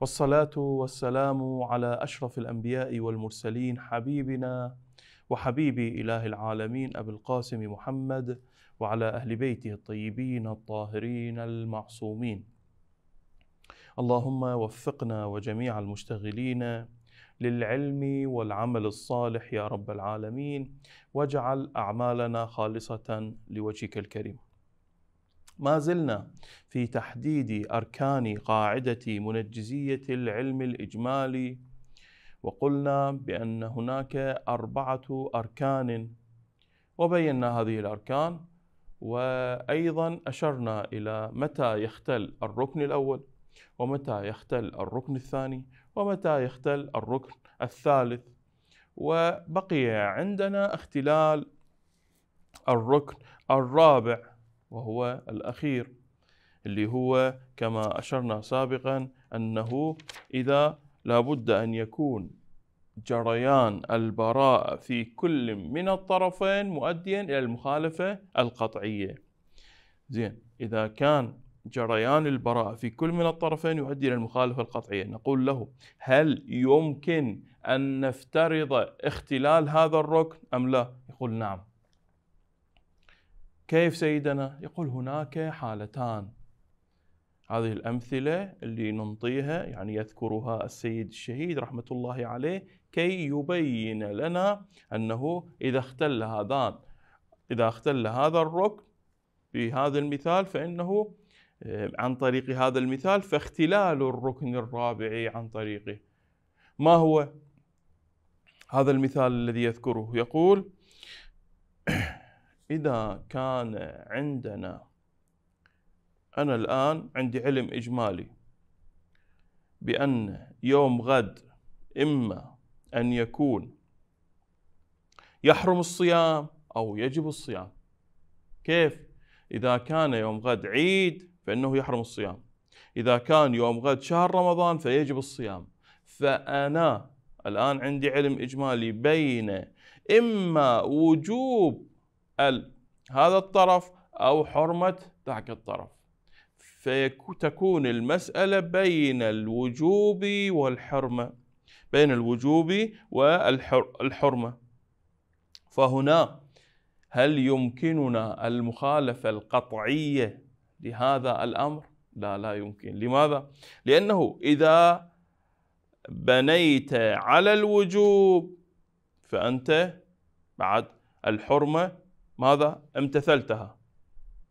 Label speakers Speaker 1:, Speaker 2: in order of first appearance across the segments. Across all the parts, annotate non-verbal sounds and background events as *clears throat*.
Speaker 1: والصلاة والسلام على أشرف الأنبياء والمرسلين حبيبنا وحبيبي إله العالمين أبي القاسم محمد وعلى أهل بيته الطيبين الطاهرين المعصومين. اللهم وفقنا وجميع المشتغلين للعلم والعمل الصالح يا رب العالمين واجعل أعمالنا خالصة لوجهك الكريم. ما زلنا في تحديد أركان قاعدة منجزية العلم الإجمالي وقلنا بأن هناك أربعة أركان وبينا هذه الأركان وأيضا أشرنا إلى متى يختل الركن الأول ومتى يختل الركن الثاني ومتى يختل الركن الثالث وبقي عندنا اختلال الركن الرابع وهو الأخير اللي هو كما أشرنا سابقا أنه إذا لابد أن يكون جريان البراءة في كل من الطرفين مؤديا إلى المخالفة القطعية زين إذا كان جريان البراءة في كل من الطرفين يؤدي إلى المخالفة القطعية نقول له هل يمكن أن نفترض اختلال هذا الركن أم لا يقول نعم كيف سيدنا؟ يقول هناك حالتان هذه الأمثلة اللي ننطيها يعني يذكرها السيد الشهيد رحمة الله عليه كي يبين لنا أنه إذا اختل هذان إذا اختل هذا الركن هذا المثال فإنه آه، عن طريق هذا المثال فاختلال الركن الرابع عن طريقه ما هو هذا المثال الذي يذكره يقول إذا كان عندنا أنا الآن عندي علم إجمالي بأن يوم غد إما أن يكون يحرم الصيام أو يجب الصيام كيف؟ إذا كان يوم غد عيد فإنه يحرم الصيام إذا كان يوم غد شهر رمضان فيجب الصيام فأنا الآن عندي علم إجمالي بين إما وجوب هذا الطرف أو حرمة ذاك الطرف فتكون المسألة بين الوجوب والحرمة بين الوجوب والحرمة فهنا هل يمكننا المخالفة القطعية لهذا الأمر؟ لا لا يمكن لماذا؟ لأنه إذا بنيت على الوجوب فأنت بعد الحرمة ماذا؟ امتثلتها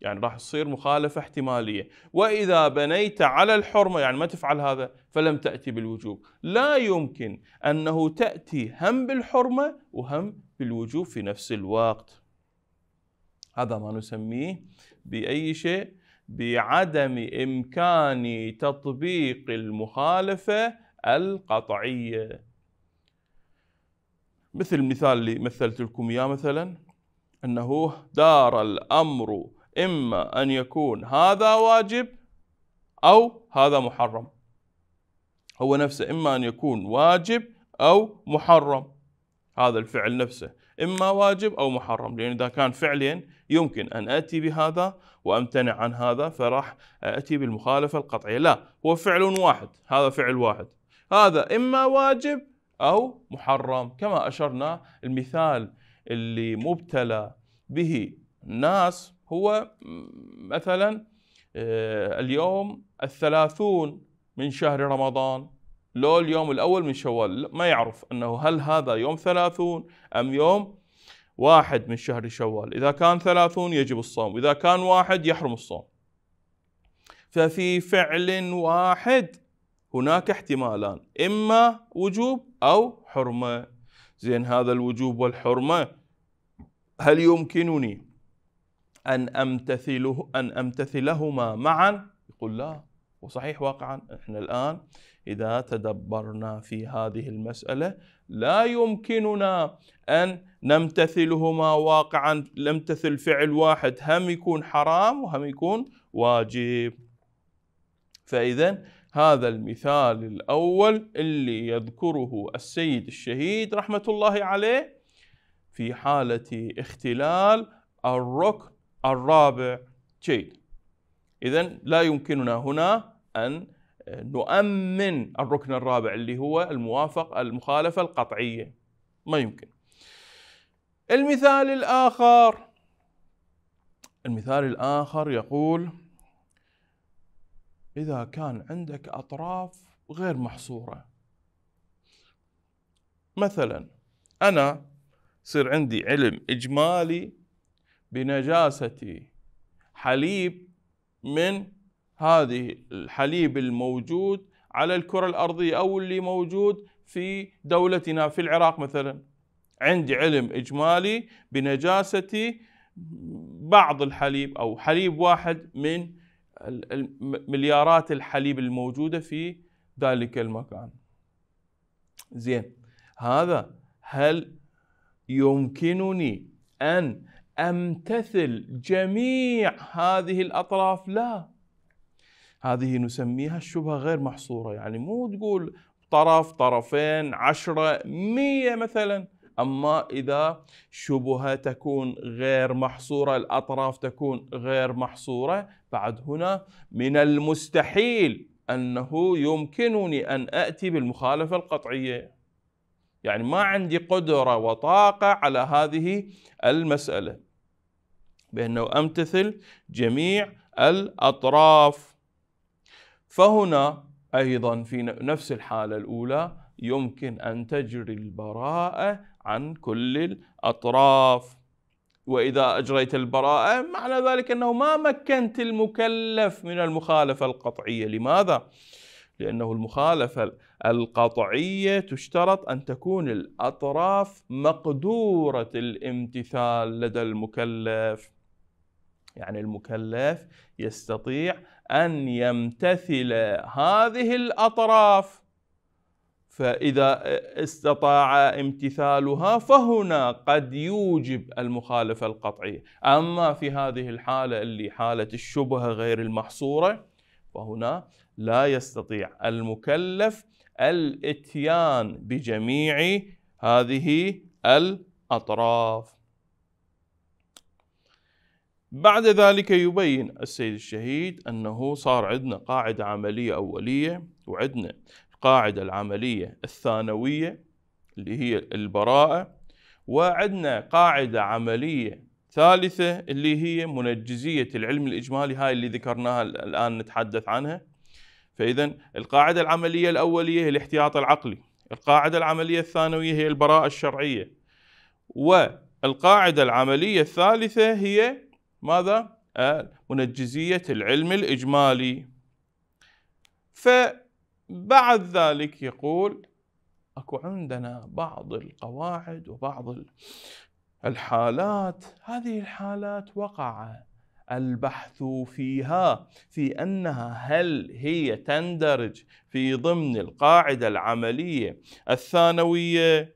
Speaker 1: يعني راح تصير مخالفة احتمالية وإذا بنيت على الحرمة يعني ما تفعل هذا فلم تأتي بالوجوب لا يمكن أنه تأتي هم بالحرمة وهم بالوجوب في نفس الوقت هذا ما نسميه بأي شيء بعدم إمكان تطبيق المخالفة القطعية مثل المثال اللي مثلت لكم إياه مثلاً أنه دار الأمر إما أن يكون هذا واجب أو هذا محرم هو نفسه إما أن يكون واجب أو محرم هذا الفعل نفسه إما واجب أو محرم لأن إذا كان فعلين يمكن أن أتي بهذا وأمتنع عن هذا فراح أتي بالمخالفة القطعية لا هو فعل واحد هذا فعل واحد هذا إما واجب أو محرم كما أشرنا المثال اللي مبتلى به الناس هو مثلا آه، اليوم الثلاثون من شهر رمضان لو اليوم الأول من شوال ما يعرف أنه هل هذا يوم ثلاثون أم يوم واحد من شهر شوال إذا كان ثلاثون يجب الصوم إذا كان واحد يحرم الصوم ففي فعل واحد هناك احتمالان إما وجوب أو حرمة زين هذا الوجوب والحرمة هل يمكنني أن أمتثله أن أمتثلهما معا يقول لا وصحيح واقعا احنا الآن إذا تدبرنا في هذه المسألة لا يمكننا أن نمتثلهما واقعا نمتثل فعل واحد هم يكون حرام وهم يكون واجب فإذا هذا المثال الأول اللي يذكره السيد الشهيد رحمة الله عليه في حالة اختلال الركن الرابع جيد إذا لا يمكننا هنا أن نؤمن الركن الرابع اللي هو الموافق المخالفة القطعية ما يمكن المثال الآخر المثال الآخر يقول إذا كان عندك أطراف غير محصورة مثلا أنا يصير عندي علم إجمالي بنجاسة حليب من هذه الحليب الموجود على الكرة الأرضية أو اللي موجود في دولتنا في العراق مثلا عندي علم إجمالي بنجاسة بعض الحليب أو حليب واحد من مليارات الحليب الموجودة في ذلك المكان زين هذا هل يمكنني أن أمتثل جميع هذه الأطراف لا هذه نسميها الشبهة غير محصورة يعني مو تقول طرف طرفين عشرة مية مثلا أما إذا شبهة تكون غير محصورة الأطراف تكون غير محصورة بعد هنا من المستحيل أنه يمكنني أن أتي بالمخالفة القطعية يعني ما عندي قدرة وطاقة على هذه المسألة بأنه أمتثل جميع الأطراف فهنا أيضا في نفس الحالة الأولى يمكن أن تجري البراءة عن كل الأطراف وإذا أجريت البراءة معنى ذلك أنه ما مكنت المكلف من المخالفة القطعية لماذا؟ لأنه المخالفة القطعية تشترط أن تكون الأطراف مقدورة الامتثال لدى المكلف يعني المكلف يستطيع أن يمتثل هذه الأطراف فإذا استطاع امتثالها فهنا قد يوجب المخالفة القطعية أما في هذه الحالة اللي حالة الشبهة غير المحصورة فهنا لا يستطيع المكلف الاتيان بجميع هذه الأطراف بعد ذلك يبين السيد الشهيد أنه صار عندنا قاعدة عملية أولية وعندنا القاعدة العملية الثانوية اللي هي البراءة وعندنا قاعدة عملية ثالثة اللي هي منجزية العلم الإجمالي هاي اللي ذكرناها الآن نتحدث عنها فإذا القاعدة العملية الأولية هي الاحتياط العقلي القاعدة العملية الثانوية هي البراءة الشرعية والقاعدة العملية الثالثة هي ماذا؟ آه، منجزية العلم الإجمالي ف بعد ذلك يقول اكو عندنا بعض القواعد وبعض الحالات هذه الحالات وقع البحث فيها في انها هل هي تندرج في ضمن القاعده العمليه الثانويه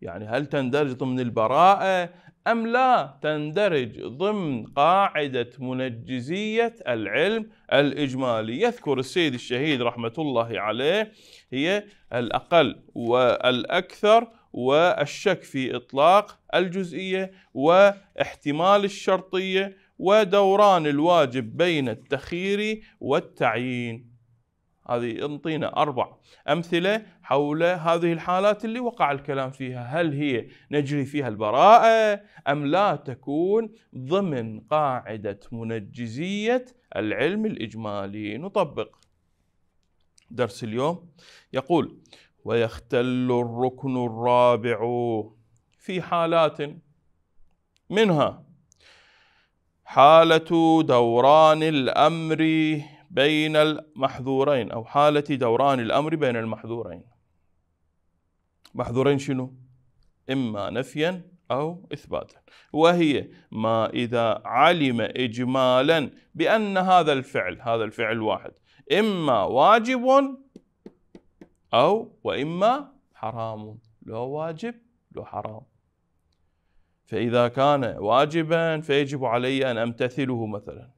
Speaker 1: يعني هل تندرج ضمن البراءه أم لا تندرج ضمن قاعدة منجزية العلم الإجمالي يذكر السيد الشهيد رحمة الله عليه هي الأقل والأكثر والشك في إطلاق الجزئية واحتمال الشرطية ودوران الواجب بين التخيير والتعيين هذه انطينا أربع أمثلة حول هذه الحالات اللي وقع الكلام فيها هل هي نجري فيها البراءة أم لا تكون ضمن قاعدة منجزية العلم الإجمالي نطبق درس اليوم يقول ويختل الركن الرابع في حالات منها حالة دوران الأمر بين المحذورين أو حالة دوران الأمر بين المحذورين محظورين شنو؟ إما نفيا أو إثباتا وهي ما إذا علم إجمالا بأن هذا الفعل هذا الفعل واحد إما واجب أو وإما حرام لو واجب لو حرام فإذا كان واجبا فيجب علي أن أمتثله مثلا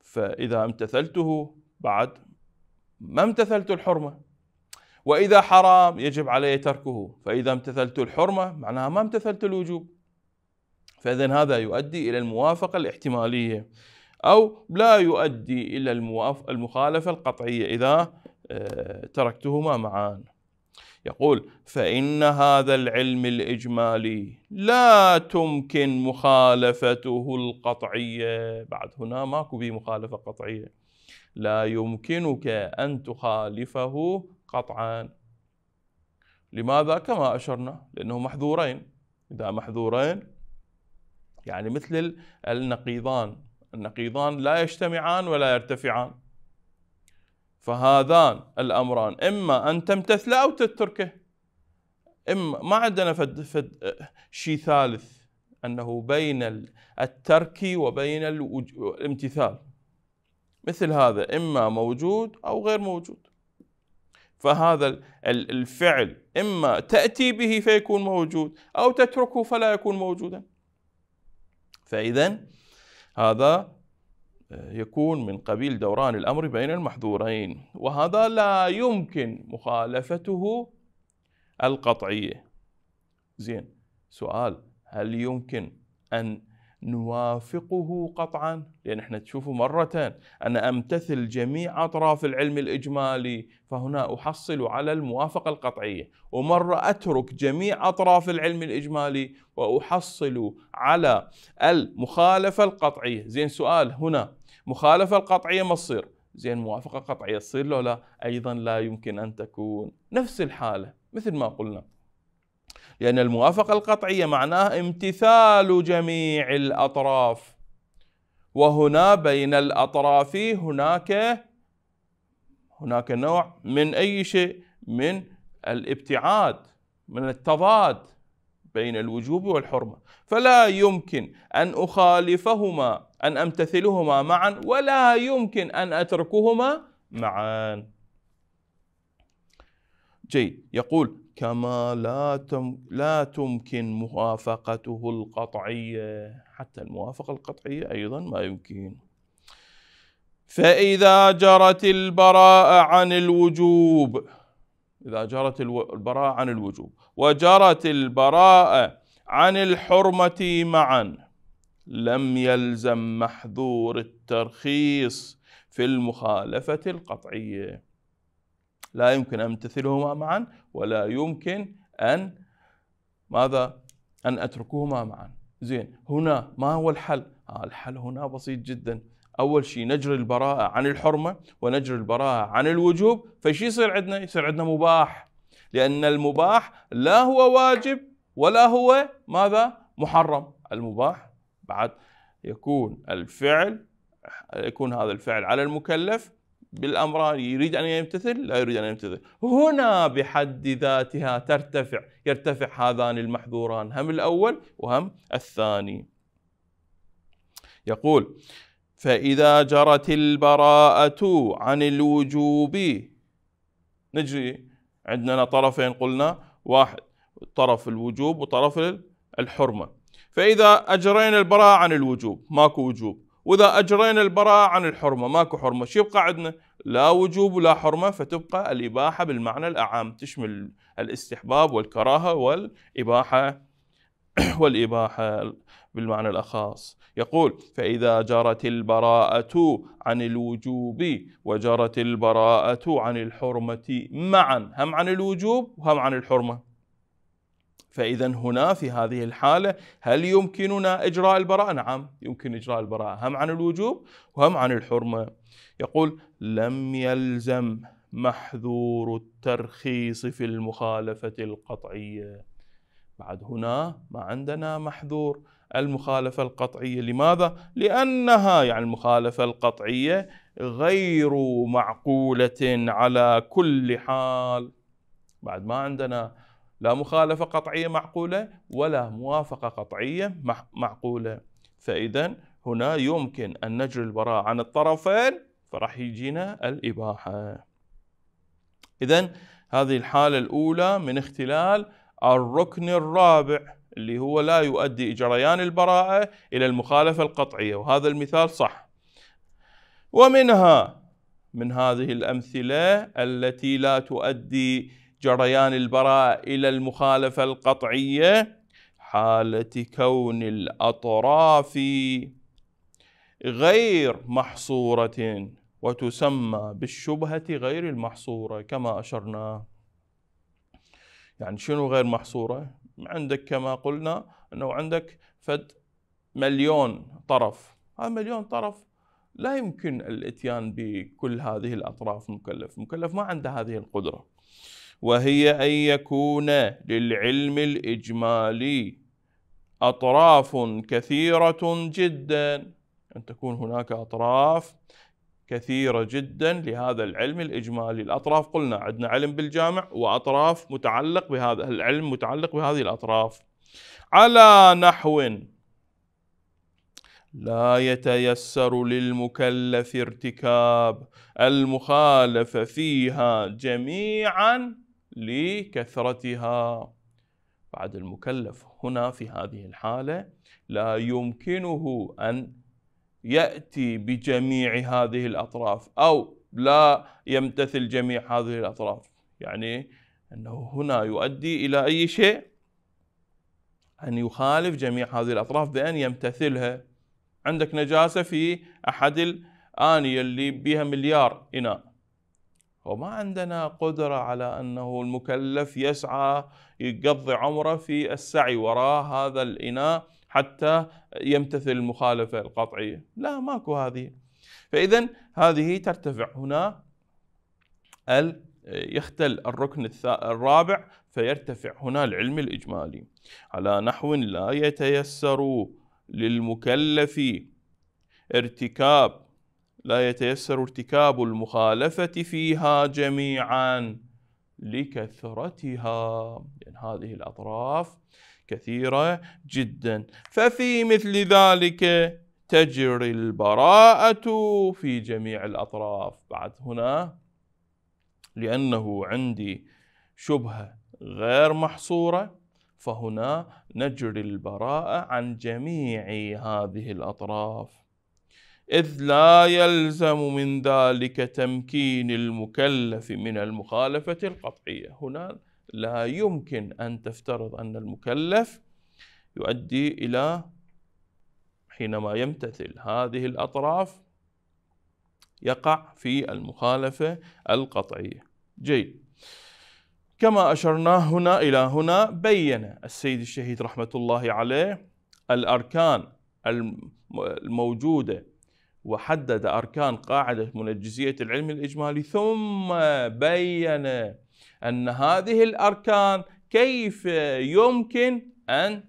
Speaker 1: فإذا امتثلته بعد ما امتثلت الحرمة وإذا حرام يجب علي تركه فإذا امتثلت الحرمة معناها ما امتثلت الوجوب فإذا هذا يؤدي إلى الموافقة الاحتمالية أو لا يؤدي إلى المخالفة القطعية إذا آه، تركتهما معا يقول فإن هذا العلم الإجمالي لا تمكن مخالفته القطعية بعد هنا ماكو به مخالفة قطعية لا يمكنك أن تخالفه قطعا لماذا كما أشرنا لأنه محذورين إذا محذورين يعني مثل النقيضان النقيضان لا يجتمعان ولا يرتفعان فهذان الأمران إما أن تمتثله أو تتركه إما ما عندنا فد فد شيء ثالث أنه بين الترك وبين الامتثال مثل هذا إما موجود أو غير موجود فهذا الفعل إما تأتي به فيكون موجود أو تتركه فلا يكون موجودا فإذا هذا آه، يكون من قبيل دوران الأمر بين المحظورين وهذا لا يمكن مخالفته القطعية زين سؤال هل يمكن أن نوافقه قطعا لأن احنا تشوفوا مرة أنا أمتثل جميع أطراف العلم الإجمالي فهنا أحصل على الموافقة القطعية ومرة أترك جميع أطراف العلم الإجمالي وأحصل على المخالفة القطعية زين سؤال هنا مخالفة القطعية ما تصير زين موافقة قطعية تصير لو لا أيضا لا يمكن أن تكون نفس الحالة مثل ما قلنا لأن يعني الموافقة القطعية معناها امتثال جميع الأطراف وهنا بين الأطراف هناك هناك نوع من أي شيء من الابتعاد من التضاد بين الوجوب والحرمة فلا يمكن أن أخالفهما أن أمتثلهما معا ولا يمكن أن أتركهما معا جيد يقول كما لا تم لا تمكن موافقته القطعيه حتى الموافقه القطعيه ايضا ما يمكن فاذا جرت البراءه عن الوجوب اذا جرت البراءه عن الوجوب وجرت البراءه عن الحرمه معا لم يلزم محذور الترخيص في المخالفه القطعيه لا يمكن أن أمتثلهما معا ولا يمكن أن ماذا أن أتركهما معا زين هنا ما هو الحل؟ آه الحل هنا بسيط جدا أول شيء نجري البراءة عن الحرمة ونجري البراءة عن الوجوب فشي يصير عندنا؟ يصير عندنا مباح لأن المباح لا هو واجب ولا هو ماذا؟ محرم المباح بعد يكون الفعل يكون هذا الفعل على المكلف بالامران يريد ان يمتثل لا يريد ان يمتثل هنا بحد ذاتها ترتفع يرتفع هذان المحذوران هم الاول وهم الثاني يقول فاذا جرت البراءه عن الوجوب نجري عندنا طرفين قلنا واحد طرف الوجوب وطرف الحرمه فاذا اجرينا البراءه عن الوجوب ماكو وجوب واذا اجرينا البراءه عن الحرمه ماكو حرمه شو يبقى عندنا لا وجوب ولا حرمه فتبقى الاباحه بالمعنى الاعام تشمل الاستحباب والكراهه والاباحه *clears throat* والاباحه بالمعنى الاخص يقول فاذا جرت البراءه عن الوجوب وجرت البراءه عن الحرمه معا هم عن الوجوب وهم عن الحرمه فإذا هنا في هذه الحالة هل يمكننا إجراء البراءة؟ نعم يمكن إجراء البراءة هم عن الوجوب وهم عن الحرمة يقول لم يلزم محذور الترخيص في المخالفة القطعية بعد هنا ما عندنا محذور المخالفة القطعية لماذا؟ لأنها يعني المخالفة القطعية غير معقولة على كل حال بعد ما عندنا لا مخالفة قطعية معقولة ولا موافقة قطعية معقولة فإذا هنا يمكن أن نجري البراءة عن الطرفين فراح يجينا الإباحة إذا هذه الحالة الأولى من اختلال الركن الرابع اللي هو لا يؤدي جريان البراءة إلى المخالفة القطعية وهذا المثال صح ومنها من هذه الأمثلة التي لا تؤدي جريان البراء إلى المخالفة القطعية حالة كون الأطراف غير محصورة وتسمى بالشبهة غير المحصورة كما أشرنا يعني شنو غير محصورة؟ عندك كما قلنا أنه عندك فد مليون طرف هذا مليون طرف لا يمكن الاتيان بكل هذه الأطراف مكلف مكلف ما عنده هذه القدرة وهي أن يكون للعلم الإجمالي أطراف كثيرة جدا أن تكون هناك أطراف كثيرة جدا لهذا العلم الإجمالي الأطراف قلنا عندنا علم بالجامع وأطراف متعلق بهذا العلم متعلق بهذه الأطراف على نحو لا يتيسر للمكلف ارتكاب المخالفة فيها جميعا لكثرتها بعد المكلف هنا في هذه الحالة لا يمكنه أن يأتي بجميع هذه الأطراف أو لا يمتثل جميع هذه الأطراف يعني أنه هنا يؤدي إلى أي شيء أن يخالف جميع هذه الأطراف بأن يمتثلها عندك نجاسة في أحد الآنية اللي بها مليار إناء وما عندنا قدرة على أنه المكلف يسعى يقضي عمره في السعي وراء هذا الإناء حتى يمتثل المخالفة القطعية لا ماكو هذه فإذا هذه ترتفع هنا يختل الركن الرابع فيرتفع هنا العلم الإجمالي على نحو لا يتيسر للمكلف ارتكاب لا يتيسر ارتكاب المخالفة فيها جميعا لكثرتها لأن يعني هذه الأطراف كثيرة جدا ففي مثل ذلك تجري البراءة في جميع الأطراف بعد هنا لأنه عندي شبهة غير محصورة فهنا نجري البراءة عن جميع هذه الأطراف إذ لا يلزم من ذلك تمكين المكلف من المخالفة القطعية هنا لا يمكن أن تفترض أن المكلف يؤدي إلى حينما يمتثل هذه الأطراف يقع في المخالفة القطعية جيد كما أشرنا هنا إلى هنا بين السيد الشهيد رحمة الله عليه الأركان الموجودة وحدد أركان قاعدة منجزية العلم الإجمالي ثم بين أن هذه الأركان كيف يمكن أن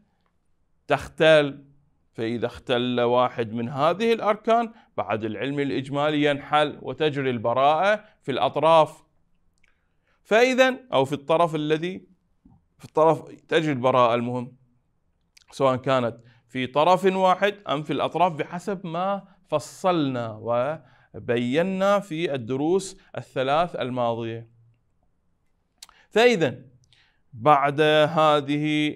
Speaker 1: تختل فإذا اختل واحد من هذه الأركان بعد العلم الإجمالي ينحل وتجري البراءة في الأطراف فإذا أو في الطرف الذي في الطرف تجري البراءة المهم سواء كانت في طرف واحد أم في الأطراف بحسب ما فصلنا وبينا في الدروس الثلاث الماضيه. فاذا بعد هذه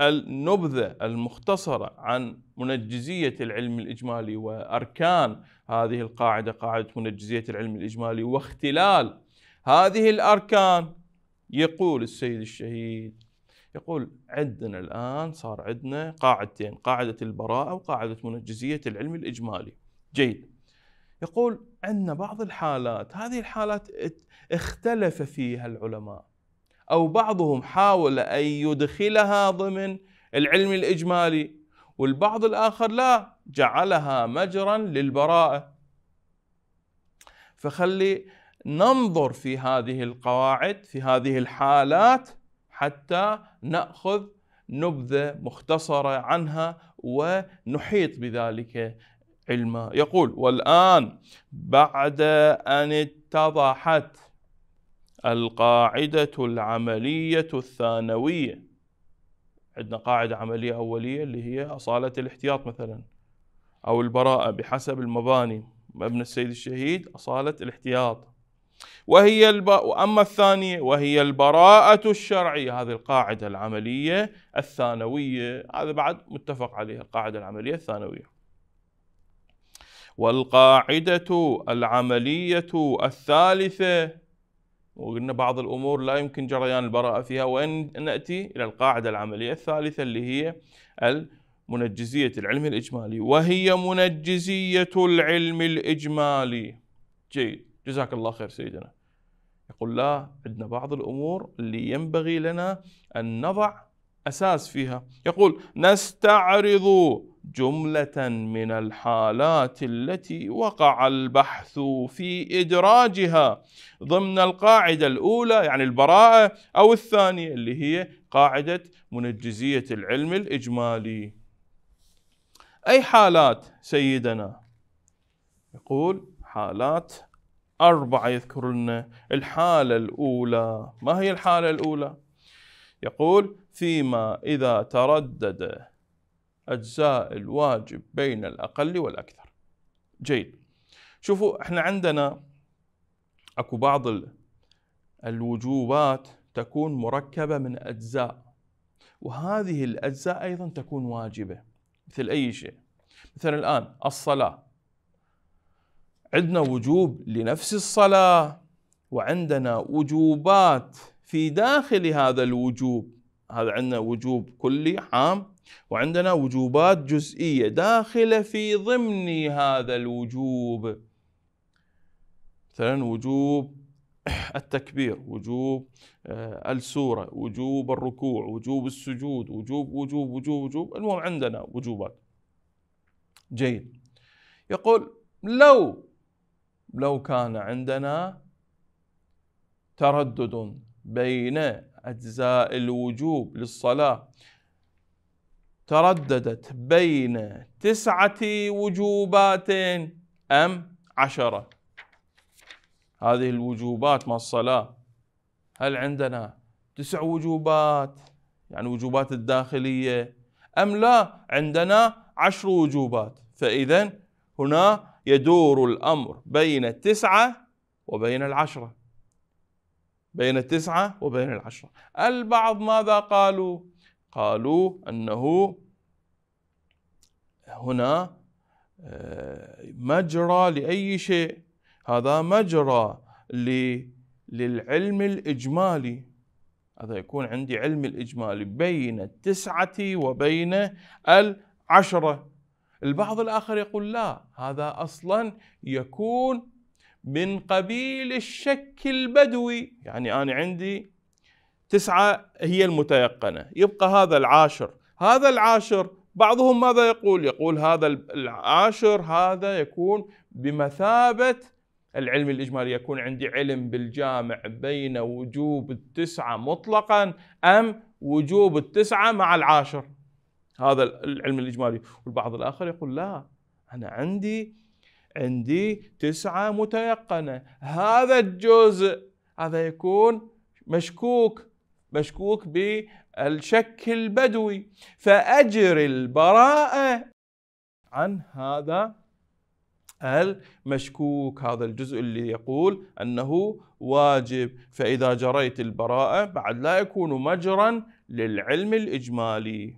Speaker 1: النبذه المختصره عن منجزيه العلم الاجمالي واركان هذه القاعده قاعده منجزيه العلم الاجمالي واختلال هذه الاركان يقول السيد الشهيد يقول عندنا الآن صار عندنا قاعدتين قاعدة البراءة وقاعدة منجزية العلم الإجمالي جيد يقول عندنا بعض الحالات هذه الحالات اختلف فيها العلماء أو بعضهم حاول أن يدخلها ضمن العلم الإجمالي والبعض الآخر لا جعلها مجرا للبراءة فخلي ننظر في هذه القواعد في هذه الحالات حتى ناخذ نبذه مختصره عنها ونحيط بذلك علما يقول والان بعد ان اتضحت القاعده العمليه الثانويه عندنا قاعده عمليه اوليه اللي هي اصاله الاحتياط مثلا او البراءه بحسب المباني مبنى السيد الشهيد اصاله الاحتياط وهي الب... واما الثانيه وهي البراءه الشرعيه هذه القاعده العمليه الثانويه هذا بعد متفق عليها القاعده العمليه الثانويه والقاعده العمليه الثالثه وقلنا بعض الامور لا يمكن جريان البراءه فيها وان ناتي الى القاعده العمليه الثالثه اللي هي المنجزية العلم الإجمالي وهي منجزية العلم الإجمالي جيد جزاك الله خير سيدنا يقول لا عندنا بعض الأمور اللي ينبغي لنا أن نضع أساس فيها يقول نستعرض جملة من الحالات التي وقع البحث في إدراجها ضمن القاعدة الأولى يعني البراءة أو الثانية اللي هي قاعدة منجزية العلم الإجمالي أي حالات سيدنا يقول حالات أربعة يذكر لنا الحالة الأولى ما هي الحالة الأولى؟ يقول فيما إذا تردد أجزاء الواجب بين الأقل والأكثر جيد شوفوا احنا عندنا اكو بعض الوجوبات تكون مركبة من أجزاء وهذه الأجزاء أيضا تكون واجبة مثل أي شيء مثلا الآن الصلاة عندنا وجوب لنفس الصلاة وعندنا وجوبات في داخل هذا الوجوب هذا عندنا وجوب كلي عام وعندنا وجوبات جزئية داخلة في ضمن هذا الوجوب مثلا وجوب التكبير وجوب آه، السورة وجوب الركوع وجوب السجود وجوب وجوب وجوب وجوب المهم عندنا وجوبات جيد يقول لو لو كان عندنا تردد بين أجزاء الوجوب للصلاة ترددت بين تسعة وجوبات أم عشرة هذه الوجوبات مع الصلاة هل عندنا تسع وجوبات يعني وجوبات الداخلية أم لا عندنا عشر وجوبات فإذا هنا يدور الأمر بين التسعة وبين العشرة بين التسعة وبين العشرة البعض ماذا قالوا؟ قالوا أنه هنا آه، مجرى لأي شيء هذا مجرى للعلم الإجمالي هذا يكون عندي علم الإجمالي بين التسعة وبين العشرة البعض الآخر يقول لا هذا أصلا يكون من قبيل الشك البدوي يعني أنا عندي تسعة هي المتيقنة يبقى هذا العاشر هذا العاشر بعضهم ماذا يقول يقول هذا العاشر هذا يكون بمثابة العلم الإجمالي يكون عندي علم بالجامع بين وجوب التسعة مطلقا أم وجوب التسعة مع العاشر هذا العلم الإجمالي والبعض الآخر يقول لا أنا عندي عندي تسعة متيقنة هذا الجزء هذا يكون مشكوك مشكوك بالشك البدوي فأجري البراءة عن هذا المشكوك هذا الجزء اللي يقول أنه واجب فإذا جريت البراءة بعد لا يكون مجرا للعلم الإجمالي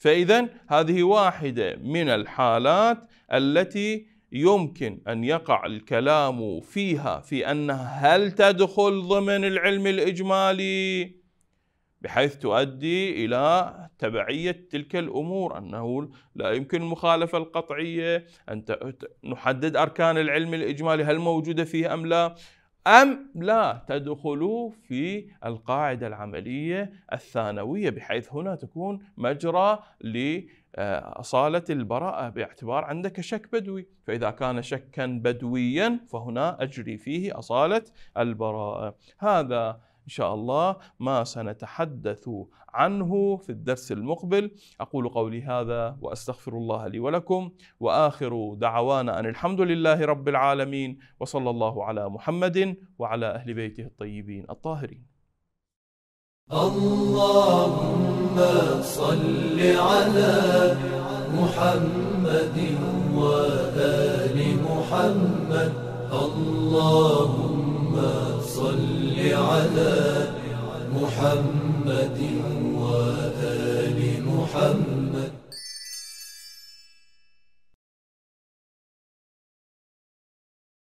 Speaker 1: فإذا هذه واحدة من الحالات التي يمكن أن يقع الكلام فيها في أنها هل تدخل ضمن العلم الإجمالي بحيث تؤدي إلى تبعية تلك الأمور أنه لا يمكن المخالفة القطعية أن نحدد أركان العلم الإجمالي هل موجودة فيه أم لا أم لا تدخلوا في القاعدة العملية الثانوية بحيث هنا تكون مجرى لأصالة البراءة باعتبار عندك شك بدوي فإذا كان شكا بدويا فهنا أجري فيه أصالة البراءة هذا ان شاء الله ما سنتحدث عنه في الدرس المقبل أقول قولي هذا وأستغفر الله لي ولكم وآخر دعوانا أن الحمد لله رب العالمين وصلى الله على محمد وعلى أهل بيته الطيبين الطاهرين اللهم صل على محمد وآل محمد اللهم على محمد وآل محمد